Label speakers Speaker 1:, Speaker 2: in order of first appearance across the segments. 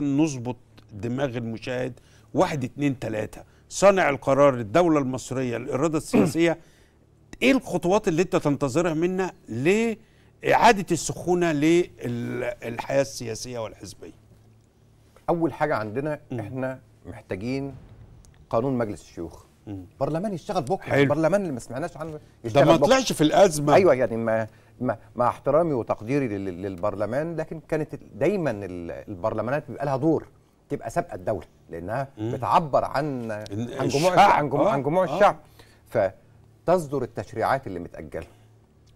Speaker 1: نظبط دماغ المشاهد واحد اتنين تلاتة صانع القرار الدولة المصرية الإرادة السياسية ايه الخطوات اللي انت تنتظرها منا لإعادة السخونة للحياة السياسية والحزبية
Speaker 2: أول حاجة عندنا م. احنا محتاجين قانون مجلس الشيوخ برلمان يشتغل بكره البرلمان اللي ما سمعناش عنه يشتغل ده ما طلعش في الازمه ايوه يعني ما مع احترامي وتقديري للبرلمان لكن كانت دايما البرلمانات بيبقى لها دور تبقى سابقه الدوله لانها مم. بتعبر عن عن جموع عن جموع, آه. عن جموع آه. الشعب فتصدر التشريعات اللي متاجله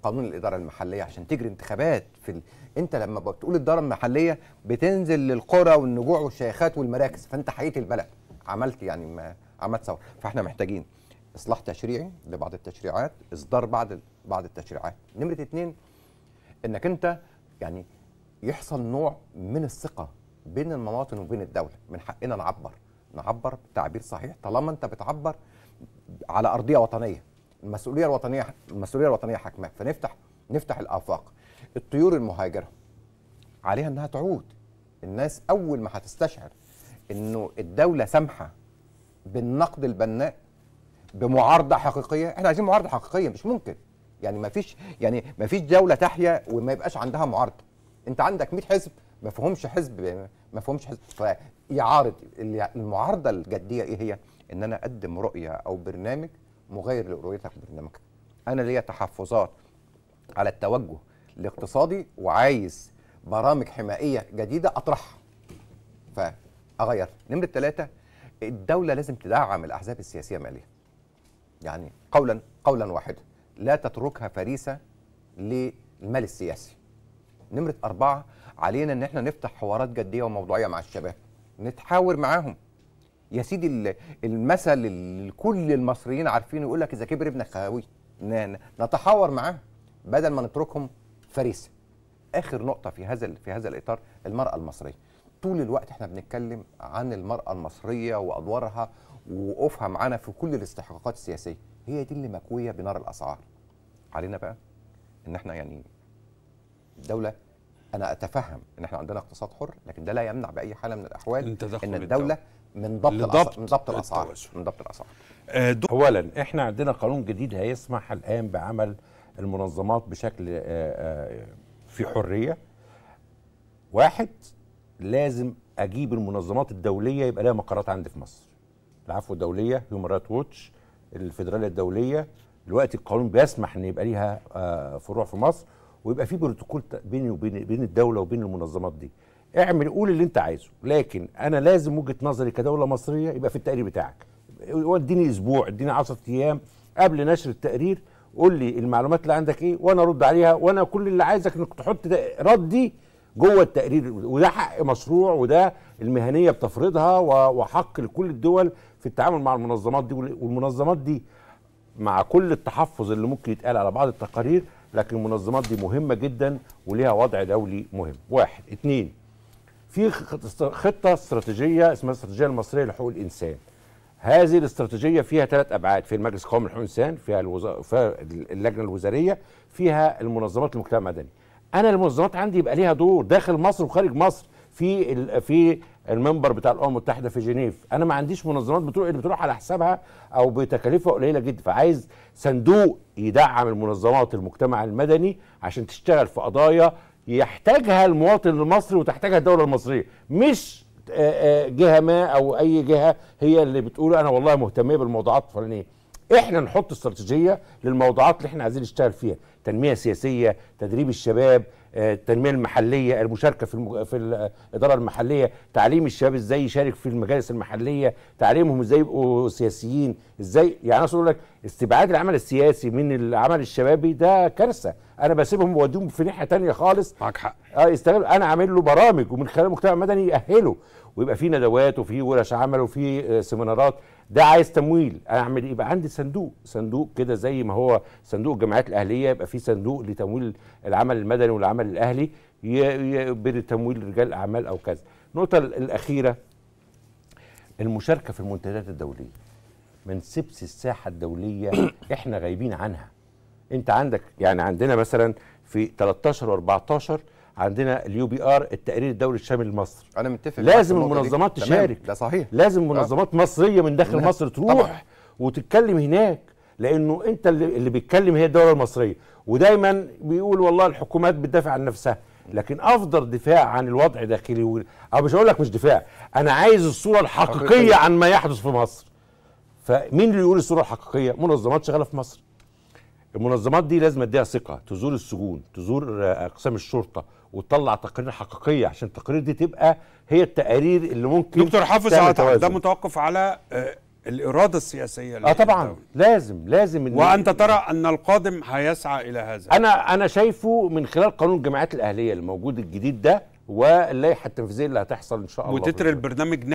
Speaker 2: قانون الاداره المحليه عشان تجري انتخابات في ال... انت لما بتقول الاداره المحليه بتنزل للقرى والنجوع والشيخات والمراكز فانت حقيقه البلد عملت يعني ما عملت ثوره فاحنا محتاجين اصلاح تشريعي لبعض التشريعات اصدار بعض بعض التشريعات نمره اتنين انك انت يعني يحصل نوع من الثقه بين المواطن وبين الدوله من حقنا نعبر نعبر تعبير صحيح طالما انت بتعبر على ارضيه وطنيه المسؤوليه الوطنيه المسؤوليه الوطنيه حاكماك فنفتح نفتح الافاق الطيور المهاجره عليها انها تعود الناس اول ما هتستشعر انه الدوله سامحه بالنقد البناء بمعارضه حقيقيه احنا عايزين معارضه حقيقيه مش ممكن يعني ما فيش يعني ما فيش دوله تحيا وما يبقاش عندها معارضه انت عندك 100 حزب ما فيهمش حزب ما فيهمش حزب فيعارض المعارضه الجديه ايه هي ان انا اقدم رؤيه او برنامج مغير لرؤيتك وبرنامجك انا ليا تحفظات على التوجه الاقتصادي وعايز برامج حمائيه جديده اطرحها فاغير نمره ثلاثه الدوله لازم تدعم الاحزاب السياسيه ماليا يعني قولا قولا واحدا لا تتركها فريسه للمال السياسي نمره أربعة علينا ان احنا نفتح حوارات جديه وموضوعيه مع الشباب نتحاور معاهم يا سيدي المثل اللي كل المصريين عارفينه يقول لك اذا كبر ابنك خاوي نتحاور معاه بدل ما نتركهم فريسه اخر نقطه في هذا في هذا الاطار المراه المصريه طول الوقت احنا بنتكلم عن المراه المصريه وادوارها ووقوفها معانا في كل الاستحقاقات السياسيه هي دي اللي مكويه بنار الاسعار علينا بقى ان احنا يعني الدوله انا اتفهم ان احنا عندنا اقتصاد حر لكن ده لا يمنع باي حاله من
Speaker 1: الاحوال ان الدوله من ضبط الأسعار. من ضبط الاسعار من ضبط الاسعار آه، اولا احنا عندنا قانون جديد هيسمح الان بعمل المنظمات بشكل آه، آه، في حريه واحد لازم اجيب المنظمات الدوليه يبقى لها مقرات عندي في مصر العفو الدوليه هيومن رايت ووتش الفدراليه الدوليه دلوقتي القانون بيسمح ان يبقى ليها آه، فروع في مصر ويبقى في بروتوكول بيني وبين بين الدوله وبين المنظمات دي اعمل قول اللي انت عايزه لكن انا لازم وجهه نظري كدوله مصريه يبقى في التقرير بتاعك اديني اسبوع اديني 10 ايام قبل نشر التقرير قول لي المعلومات اللي عندك ايه وانا ارد عليها وانا كل اللي عايزك انك تحط ردي جوه التقرير وده حق مشروع وده المهنيه بتفرضها وحق لكل الدول في التعامل مع المنظمات دي والمنظمات دي مع كل التحفظ اللي ممكن يتقال على بعض التقارير لكن المنظمات دي مهمه جدا وليها وضع دولي مهم واحد اتنين في خطه استراتيجيه اسمها الاستراتيجيه المصريه لحقوق الانسان هذه الاستراتيجيه فيها ثلاث ابعاد في المجلس القومي لحقوق الانسان فيها, الوز... فيها اللجنه الوزاريه فيها المنظمات المجتمع المدني انا المنظمات عندي يبقى ليها دور داخل مصر وخارج مصر في في المنبر بتاع الامم المتحده في جنيف انا ما عنديش منظمات بتروح اللي بتروح على حسابها او بتكاليفها قليله جدا فعايز صندوق يدعم المنظمات المجتمع المدني عشان تشتغل في قضايا يحتاجها المواطن المصري وتحتاجها الدوله المصريه مش جهه ما او اي جهه هي اللي بتقول انا والله مهتمه بالموضوعات الفلانيه احنا نحط استراتيجيه للموضوعات اللي احنا عايزين نشتغل فيها تنميه سياسيه تدريب الشباب آه، التنميه المحليه المشاركه في في الاداره المحليه تعليم الشباب ازاي يشارك في المجالس المحليه تعليمهم ازاي يبقوا سياسيين ازاي يعني اقول لك استبعاد العمل السياسي من العمل الشبابي ده كارثه انا بسيبهم بوديهم في ناحيه تانية خالص معاك حق اه يستغل انا عامل له برامج ومن خلال المجتمع المدني يأهله ويبقى في ندوات وفي ورش عمل وفي آه، سيمينارات ده عايز تمويل اعمل ايه يبقى عندي صندوق صندوق كده زي ما هو صندوق الجمعيات الاهليه يبقى في صندوق لتمويل العمل المدني والعمل الاهلي بتمويل رجال الاعمال او كذا النقطه الاخيره المشاركه في المنتديات الدوليه ما نسيبش الساحه الدوليه احنا غايبين عنها انت عندك يعني عندنا مثلا في 13 و14 عندنا اليو بي ار التقرير الدولي الشامل لمصر انا متفق لازم المنظمات تشارك ده صحيح لازم منظمات آه. مصريه من داخل مصر تروح طبعا. وتتكلم هناك لانه انت اللي, اللي بيتكلم هي الدوله المصريه ودايما بيقول والله الحكومات بتدافع عن نفسها لكن افضل دفاع عن الوضع داخلي او مش هقول لك مش دفاع انا عايز الصوره الحقيقيه عن ما يحدث في مصر فمين اللي يقول الصوره الحقيقيه منظمات شغاله في مصر المنظمات دي لازم اديها ثقه تزور السجون تزور آه، اقسام الشرطه وتطلع تقارير حقيقيه عشان التقارير دي تبقى هي التقارير اللي ممكن دكتور حافظ ده متوقف على آه، الاراده السياسيه اه طبعا لازم لازم إن وانت ترى ان القادم هيسعى الى هذا انا انا شايفه من خلال قانون الجمعيات الاهليه الموجود الجديد ده واللائحه التنفيذيه اللي هتحصل ان شاء الله وتتر البرنامج